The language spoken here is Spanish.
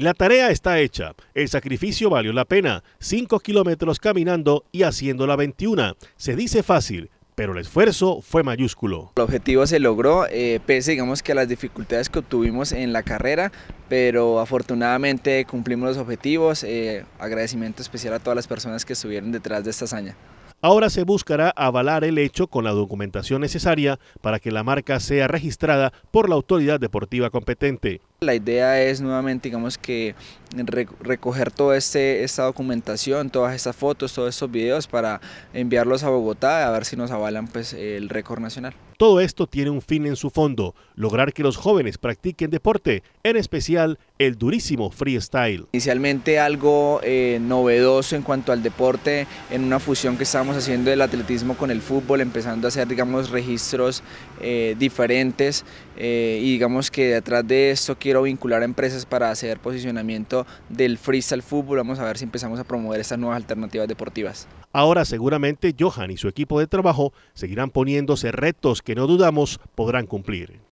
La tarea está hecha. El sacrificio valió la pena. 5 kilómetros caminando y haciendo la 21. Se dice fácil, pero el esfuerzo fue mayúsculo. El objetivo se logró, eh, pese digamos que a las dificultades que obtuvimos en la carrera, pero afortunadamente cumplimos los objetivos. Eh, agradecimiento especial a todas las personas que estuvieron detrás de esta hazaña. Ahora se buscará avalar el hecho con la documentación necesaria para que la marca sea registrada por la autoridad deportiva competente. La idea es nuevamente, digamos que recoger toda este, esta documentación, todas estas fotos, todos estos videos para enviarlos a Bogotá a ver si nos avalan pues, el récord nacional. Todo esto tiene un fin en su fondo, lograr que los jóvenes practiquen deporte, en especial el durísimo freestyle. Inicialmente algo eh, novedoso en cuanto al deporte, en una fusión que estábamos haciendo del atletismo con el fútbol, empezando a hacer digamos registros eh, diferentes eh, y digamos que detrás de esto quiero vincular a empresas para hacer posicionamiento del freestyle fútbol. Vamos a ver si empezamos a promover estas nuevas alternativas deportivas. Ahora seguramente Johan y su equipo de trabajo seguirán poniéndose retos que no dudamos podrán cumplir.